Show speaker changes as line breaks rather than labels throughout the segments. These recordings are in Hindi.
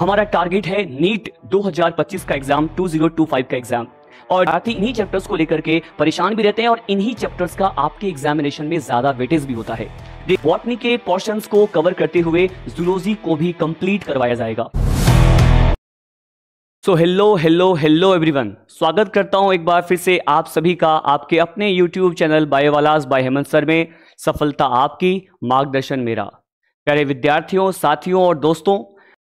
हमारा टारगेट है नीट 2025 का एग्जाम 2025 का एग्जाम और साथ ही इन्हीं चैप्टर्स को लेकर के परेशान भी रहते हैं और इन्हीं चैप्टर्स का आपके एग्जामिनेशन में ज्यादा वेटेज भी होता है बॉटनी के पोर्शन को कवर करते हुए जुलोजी को भी कंप्लीट करवाया जाएगा so hello hello hello everyone स्वागत करता हूं एक बार फिर से आप सभी का आपके अपने यूट्यूब चैनल बायोवालास बाय हेमंत सर में सफलता आपकी मार्गदर्शन मेरा प्यारे विद्यार्थियों साथियों और दोस्तों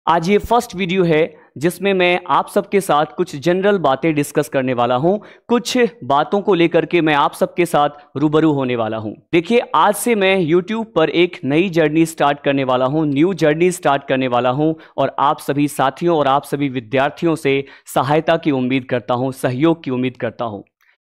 आज ये फर्स्ट वीडियो है जिसमें मैं आप सबके साथ कुछ जनरल बातें डिस्कस करने वाला हूं कुछ बातों को लेकर के मैं आप सबके साथ रूबरू होने वाला हूं देखिए आज से मैं YouTube पर एक नई जर्नी स्टार्ट करने वाला हूं न्यू जर्नी स्टार्ट करने वाला हूं और आप सभी साथियों और आप सभी विद्यार्थियों से सहायता की उम्मीद करता हूं सहयोग की उम्मीद करता हूँ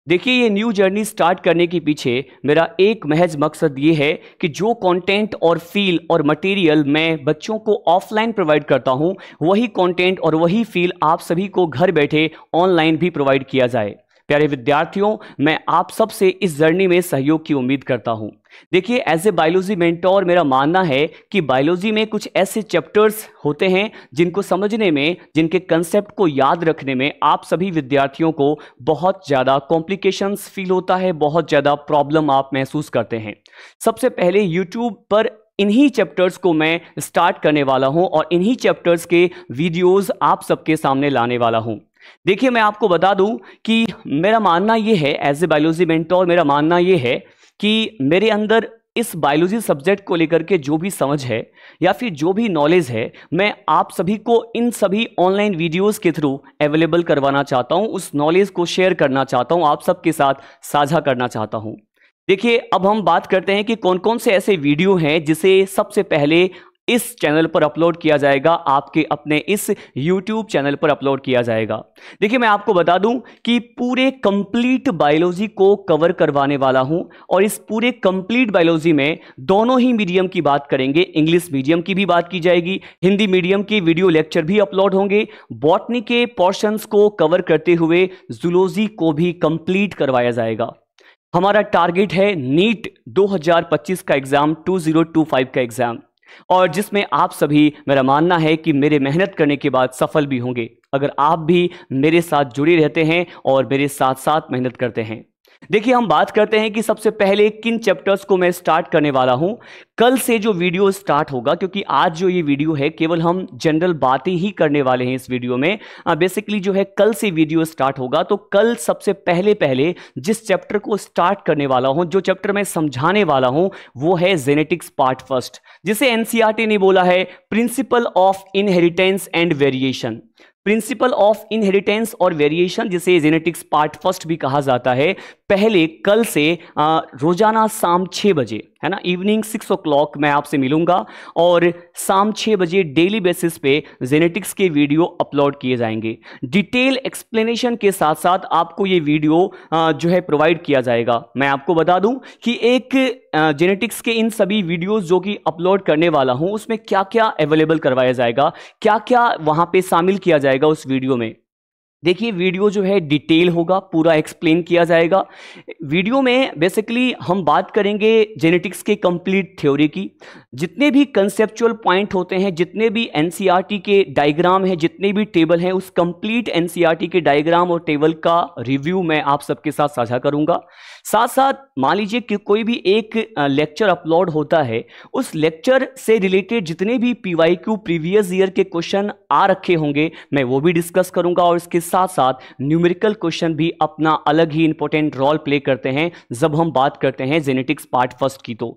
देखिए ये न्यू जर्नी स्टार्ट करने के पीछे मेरा एक महज मकसद ये है कि जो कंटेंट और फील और मटेरियल मैं बच्चों को ऑफलाइन प्रोवाइड करता हूँ वही कंटेंट और वही फील आप सभी को घर बैठे ऑनलाइन भी प्रोवाइड किया जाए प्यारे विद्यार्थियों मैं आप सब से इस जर्नी में सहयोग की उम्मीद करता हूं देखिए एज ए बायोलॉजी मेंटोर मेरा मानना है कि बायोलॉजी में कुछ ऐसे चैप्टर्स होते हैं जिनको समझने में जिनके कंसेप्ट को याद रखने में आप सभी विद्यार्थियों को बहुत ज़्यादा कॉम्प्लिकेशंस फील होता है बहुत ज़्यादा प्रॉब्लम आप महसूस करते हैं सबसे पहले यूट्यूब पर इन्हीं चैप्टर्स को मैं स्टार्ट करने वाला हूं और इन्हीं चैप्टर्स के वीडियोस आप सबके सामने लाने वाला हूं देखिए मैं आपको बता दूं कि मेरा मानना यह है एज ए बायोलॉजी मेंटोर मेरा मानना यह है कि मेरे अंदर इस बायोलॉजी सब्जेक्ट को लेकर के जो भी समझ है या फिर जो भी नॉलेज है मैं आप सभी को इन सभी ऑनलाइन वीडियोस के थ्रू अवेलेबल करवाना चाहता हूं उस नॉलेज को शेयर करना चाहता हूं आप सबके साथ साझा करना चाहता हूं देखिए अब हम बात करते हैं कि कौन कौन से ऐसे वीडियो हैं जिसे सबसे पहले इस चैनल पर अपलोड किया जाएगा आपके अपने इस यूट्यूब चैनल पर अपलोड किया जाएगा देखिए मैं आपको बता दूं कि पूरे कंप्लीट बायोलॉजी को कवर करवाने वाला हूं और इस पूरे कंप्लीट बायोलॉजी में दोनों ही मीडियम की बात करेंगे इंग्लिश मीडियम की भी बात की जाएगी हिंदी मीडियम के वीडियो लेक्चर भी अपलोड होंगे बॉटनी के पोर्शन को कवर करते हुए जुलोजी को भी कंप्लीट करवाया जाएगा हमारा टारगेट है नीट 2025 का एग्जाम 2025 का एग्जाम और जिसमें आप सभी मेरा मानना है कि मेरे मेहनत करने के बाद सफल भी होंगे अगर आप भी मेरे साथ जुड़े रहते हैं और मेरे साथ साथ मेहनत करते हैं देखिए हम बात करते हैं कि सबसे पहले किन चैप्टर्स को मैं स्टार्ट करने वाला हूं कल से जो वीडियो स्टार्ट होगा क्योंकि आज जो ये वीडियो है केवल हम जनरल बातें ही करने वाले हैं इस वीडियो में बेसिकली जो है कल से वीडियो स्टार्ट होगा तो कल सबसे पहले पहले जिस चैप्टर को स्टार्ट करने वाला हूं जो चैप्टर मैं समझाने वाला हूं वो है जेनेटिक्स पार्ट फर्स्ट जिसे एनसीआरटी e ने बोला है principle of inheritance and variation principle of inheritance और वेरिएशन जिसे जेनेटिक्स पार्ट फर्स्ट भी कहा जाता है पहले कल से रोजाना शाम छः बजे है ना इवनिंग सिक्स ओ क्लॉक मैं आपसे मिलूंगा और शाम छः बजे डेली बेसिस पे जेनेटिक्स के वीडियो अपलोड किए जाएंगे डिटेल एक्सप्लेनेशन के साथ साथ आपको ये वीडियो जो है प्रोवाइड किया जाएगा मैं आपको बता दूं कि एक जेनेटिक्स के इन सभी वीडियोस जो कि अपलोड करने वाला हूं उसमें क्या क्या अवेलेबल करवाया जाएगा क्या क्या वहां पे शामिल किया जाएगा उस वीडियो में देखिए वीडियो जो है डिटेल होगा पूरा एक्सप्लेन किया जाएगा वीडियो में बेसिकली हम बात करेंगे जेनेटिक्स के कंप्लीट थ्योरी की जितने भी कंसेप्चुअल पॉइंट होते हैं जितने भी एन e के डायग्राम हैं जितने भी टेबल हैं उस कंप्लीट एन e के डायग्राम और टेबल का रिव्यू मैं आप सबके साथ साझा करूंगा साथ साथ मान लीजिए कि कोई भी एक लेक्चर अपलोड होता है उस लेक्चर से रिलेटेड जितने भी पी प्रीवियस ईयर के क्वेश्चन आ रखे होंगे मैं वो भी डिस्कस करूँगा और इसके साथ साथ न्यूमेरिकल क्वेश्चन भी अपना अलग ही इंपॉर्टेंट रोल प्ले करते हैं जब हम बात करते हैं जेनेटिक्स पार्ट फर्स्ट की तो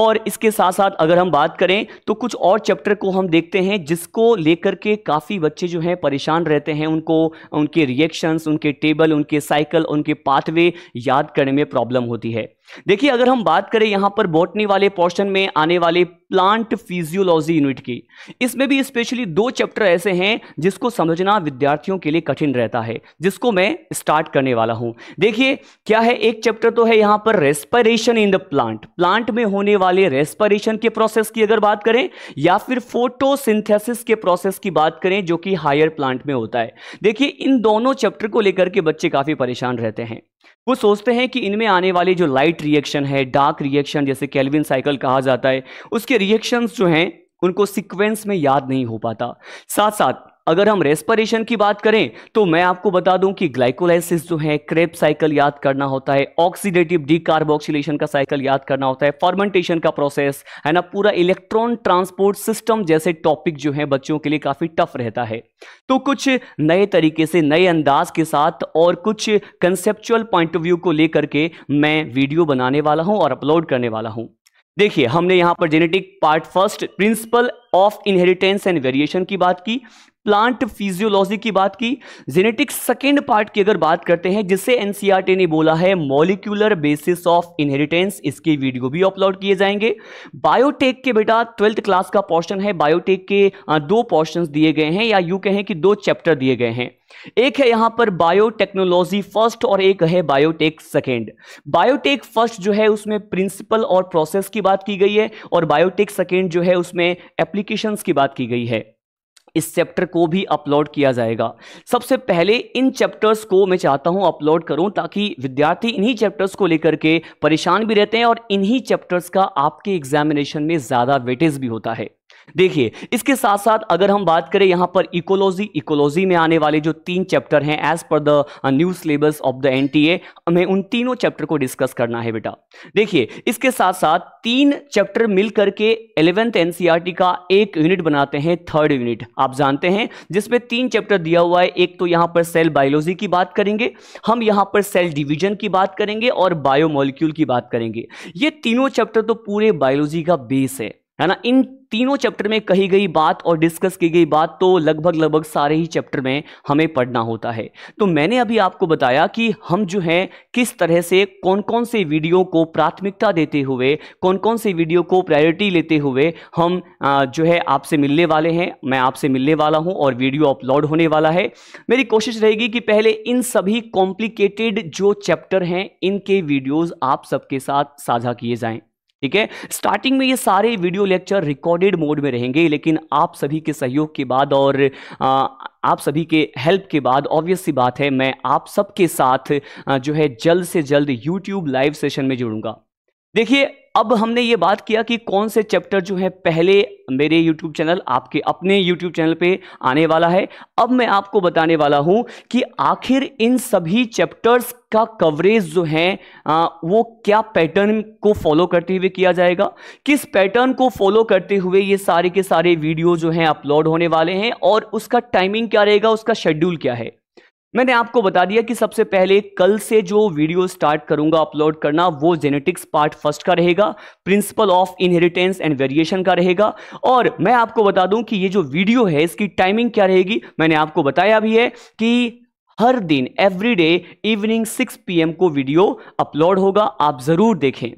और इसके साथ साथ अगर हम बात करें तो कुछ और चैप्टर को हम देखते हैं जिसको लेकर के काफ़ी बच्चे जो हैं परेशान रहते हैं उनको उनके रिएक्शंस उनके टेबल उनके साइकिल उनके पाथवे याद करने में प्रॉब्लम होती है देखिए अगर हम बात करें यहां पर बॉटनी वाले पोर्शन में आने वाले प्लांट फिजियोलॉजी यूनिट की इसमें भी स्पेशली दो चैप्टर ऐसे हैं जिसको समझना विद्यार्थियों के लिए कठिन रहता है जिसको मैं स्टार्ट करने वाला हूं देखिए क्या है एक चैप्टर तो है यहां पर respiration in the plant plant में होने वाले रेस्पिरेशन के प्रोसेस की अगर बात करें या फिर फोटो के प्रोसेस की बात करें जो कि हायर प्लांट में होता है देखिए इन दोनों चैप्टर को लेकर के बच्चे काफ़ी परेशान रहते हैं वो सोचते हैं कि इनमें आने वाली जो लाइट लाइट रिएक्शन है डार्क रिएक्शन जैसे कैलविन साइकिल कहा जाता है उसके रिएक्शंस जो हैं उनको सीक्वेंस में याद नहीं हो पाता साथ साथ अगर हम रेस्परेशन की बात करें तो मैं आपको बता दूं कि ग्लाइकोलाइसिस जो है क्रेप साइकिल याद करना होता है ऑक्सीडेटिव डीकार्बोक्सिलेशन का साइकिल याद करना होता है फॉर्मेंटेशन का प्रोसेस है ना पूरा इलेक्ट्रॉन ट्रांसपोर्ट सिस्टम जैसे टॉपिक जो है बच्चों के लिए काफी टफ रहता है तो कुछ नए तरीके से नए अंदाज के साथ और कुछ कंसेप्चुअल पॉइंट ऑफ व्यू को लेकर के मैं वीडियो बनाने वाला हूं और अपलोड करने वाला हूं देखिए हमने यहां पर genetic part first principle of inheritance and variation की बात की प्लांट फिजियोलॉजी की बात की जेनेटिक्स सेकेंड पार्ट की अगर बात करते हैं जिसे एनसीआरटी e ने बोला है मॉलिक्यूलर बेसिस ऑफ इनहेरिटेंस इसके वीडियो भी अपलोड किए जाएंगे बायोटेक के बेटा ट्वेल्थ क्लास का पोर्शन है बायोटेक के दो पोर्शन दिए गए हैं या यू कहें कि दो चैप्टर दिए गए हैं एक है यहां पर बायोटेक्नोलॉजी फर्स्ट और एक है बायोटेक सेकेंड बायोटेक फर्स्ट जो है उसमें प्रिंसिपल और प्रोसेस की बात की गई है और बायोटेक सेकेंड जो है उसमें एप्लीकेशन की बात की गई है इस चैप्टर को भी अपलोड किया जाएगा सबसे पहले इन चैप्टर्स को मैं चाहता हूं अपलोड करूं ताकि विद्यार्थी इन्हीं चैप्टर्स को लेकर के परेशान भी रहते हैं और इन्हीं चैप्टर्स का आपके एग्जामिनेशन में ज़्यादा वेटेज भी होता है देखिए इसके साथ साथ अगर हम बात करें यहाँ पर इकोलॉजी इकोलॉजी में आने वाले जो तीन चैप्टर हैं as per the new syllabus of the NTA हमें उन तीनों चैप्टर को डिस्कस करना है बेटा देखिए इसके साथ साथ तीन चैप्टर मिलकर के एलेवेंथ एनसीईआरटी e का एक यूनिट बनाते हैं थर्ड यूनिट आप जानते हैं जिसमें तीन चैप्टर दिया हुआ है एक तो यहाँ पर सेल बायोलॉजी की बात करेंगे हम यहाँ पर सेल डिवीजन की बात करेंगे और बायोमोलिक्यूल की बात करेंगे ये तीनों चैप्टर तो पूरे बायोलॉजी का बेस है है ना इन तीनों चैप्टर में कही गई बात और डिस्कस की गई बात तो लगभग लगभग सारे ही चैप्टर में हमें पढ़ना होता है तो मैंने अभी आपको बताया कि हम जो हैं किस तरह से कौन कौन से वीडियो को प्राथमिकता देते हुए कौन कौन से वीडियो को प्रायोरिटी लेते हुए हम जो है आपसे मिलने वाले हैं मैं आपसे मिलने वाला हूँ और वीडियो अपलोड होने वाला है मेरी कोशिश रहेगी कि पहले इन सभी कॉम्प्लिकेटेड जो चैप्टर हैं इनके वीडियोज़ आप सबके साथ साझा किए जाएँ ठीक है स्टार्टिंग में ये सारे वीडियो लेक्चर रिकॉर्डेड मोड में रहेंगे लेकिन आप सभी के सहयोग के बाद और आ, आप सभी के हेल्प के बाद ऑब्वियस सी बात है मैं आप सबके साथ जो है जल्द से जल्द यूट्यूब लाइव सेशन में जुड़ूंगा देखिए अब हमने ये बात किया कि कौन से चैप्टर जो है पहले मेरे YouTube चैनल आपके अपने YouTube चैनल पे आने वाला है अब मैं आपको बताने वाला हूं कि आखिर इन सभी चैप्टर्स का कवरेज जो है आ, वो क्या पैटर्न को फॉलो करते हुए किया जाएगा किस पैटर्न को फॉलो करते हुए ये सारे के सारे वीडियो जो हैं अपलोड होने वाले हैं और उसका टाइमिंग क्या रहेगा उसका शेड्यूल क्या है मैंने आपको बता दिया कि सबसे पहले कल से जो वीडियो स्टार्ट करूंगा अपलोड करना वो जेनेटिक्स पार्ट फर्स्ट का रहेगा principle of inheritance and variation का रहेगा और मैं आपको बता दूं कि ये जो वीडियो है इसकी टाइमिंग क्या रहेगी मैंने आपको बताया भी है कि हर दिन एवरी डे इवनिंग 6 पीएम को वीडियो अपलोड होगा आप ज़रूर देखें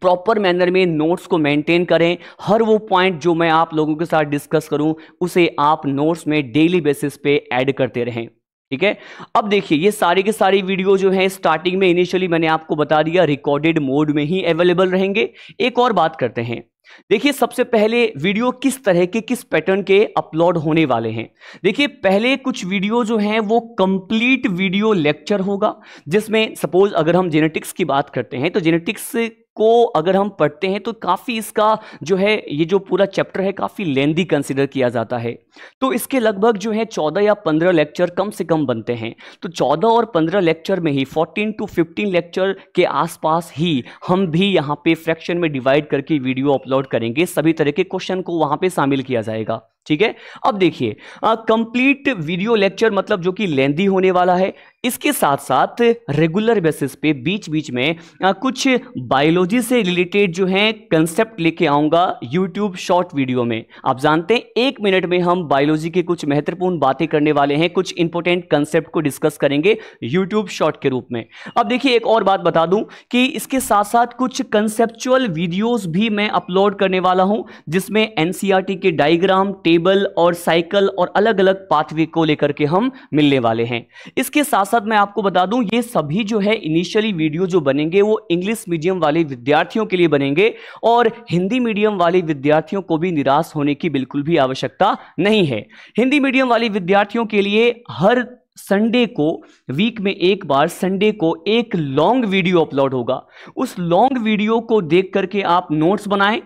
प्रॉपर मैनर में नोट्स को मेंटेन करें हर वो पॉइंट जो मैं आप लोगों के साथ डिस्कस करूं उसे आप नोट्स में डेली बेसिस पे ऐड करते रहें ठीक है अब देखिए ये सारी के सारी वीडियो जो है स्टार्टिंग में इनिशियली मैंने आपको बता दिया रिकॉर्डेड मोड में ही अवेलेबल रहेंगे एक और बात करते हैं देखिए सबसे पहले वीडियो किस तरह के किस पैटर्न के अपलोड होने वाले हैं देखिए पहले कुछ वीडियो जो हैं वो कंप्लीट वीडियो लेक्चर होगा जिसमें सपोज अगर हम जेनेटिक्स की बात करते हैं तो जेनेटिक्स को अगर हम पढ़ते हैं तो काफ़ी इसका जो है ये जो पूरा चैप्टर है काफ़ी लेंदी कंसिडर किया जाता है तो इसके लगभग जो है चौदह या पंद्रह लेक्चर कम से कम बनते हैं तो चौदह और पंद्रह लेक्चर में ही फोर्टीन टू फिफ्टीन लेक्चर के आसपास ही हम भी यहाँ पे फ्रैक्शन में डिवाइड करके वीडियो अपलोड करेंगे सभी तरह के क्वेश्चन को वहाँ पर शामिल किया जाएगा ठीक है अब देखिए कंप्लीट वीडियो लेक्चर मतलब जो कि लेंदी होने वाला है इसके साथ साथ रेगुलर बेसिस पे बीच बीच में आ, कुछ बायोलॉजी से रिलेटेड जो है कंसेप्ट लेके आऊंगा यूट्यूब शॉर्ट वीडियो में आप जानते हैं एक मिनट में हम बायोलॉजी के कुछ महत्वपूर्ण बातें करने वाले हैं कुछ इंपोर्टेंट कंसेप्ट को डिस्कस करेंगे यूट्यूब शॉर्ट के रूप में अब देखिए एक और बात बता दूं कि इसके साथ साथ कुछ कंसेप्चुअल वीडियोज भी मैं अपलोड करने वाला हूं जिसमें एन e के डायग्राम टेबल और साइकिल और अलग अलग पाथवे को लेकर के हम मिलने वाले हैं इसके साथ साथ मैं आपको बता दूं ये सभी जो है इनिशियली वीडियो जो बनेंगे वो इंग्लिश मीडियम वाले विद्यार्थियों के लिए बनेंगे और हिंदी मीडियम वाले विद्यार्थियों को भी निराश होने की बिल्कुल भी आवश्यकता नहीं है हिंदी मीडियम वाले विद्यार्थियों के लिए हर संडे को वीक में एक बार संडे को एक लॉन्ग वीडियो अपलोड होगा उस लॉन्ग वीडियो को देख करके आप नोट्स बनाएं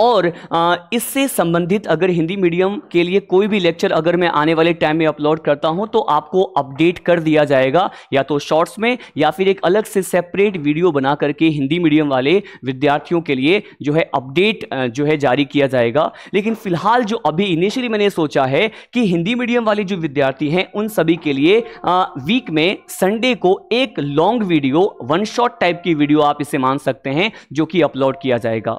और इससे संबंधित अगर हिंदी मीडियम के लिए कोई भी लेक्चर अगर मैं आने वाले टाइम में अपलोड करता हूं तो आपको अपडेट कर दिया जाएगा या तो शॉर्ट्स में या फिर एक अलग से सेपरेट वीडियो बना करके हिंदी मीडियम वाले विद्यार्थियों के लिए जो है अपडेट जो है जारी किया जाएगा लेकिन फिलहाल जो अभी इनिशियली मैंने सोचा है कि हिंदी मीडियम वाले जो विद्यार्थी हैं उन सभी के लिए वीक में संडे को एक long video one shot type की वीडियो आप इसे मान सकते हैं जो कि अपलोड किया जाएगा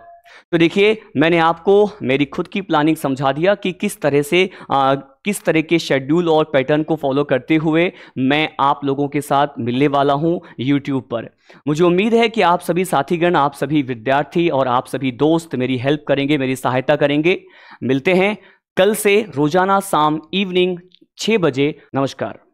तो देखिए मैंने आपको मेरी खुद की प्लानिंग समझा दिया कि किस तरह से आ, किस तरह के शेड्यूल और पैटर्न को फॉलो करते हुए मैं आप लोगों के साथ मिलने वाला हूं यूट्यूब पर मुझे उम्मीद है कि आप सभी साथीगण आप सभी विद्यार्थी और आप सभी दोस्त मेरी हेल्प करेंगे मेरी सहायता करेंगे मिलते हैं कल से रोजाना शाम इवनिंग छः बजे नमस्कार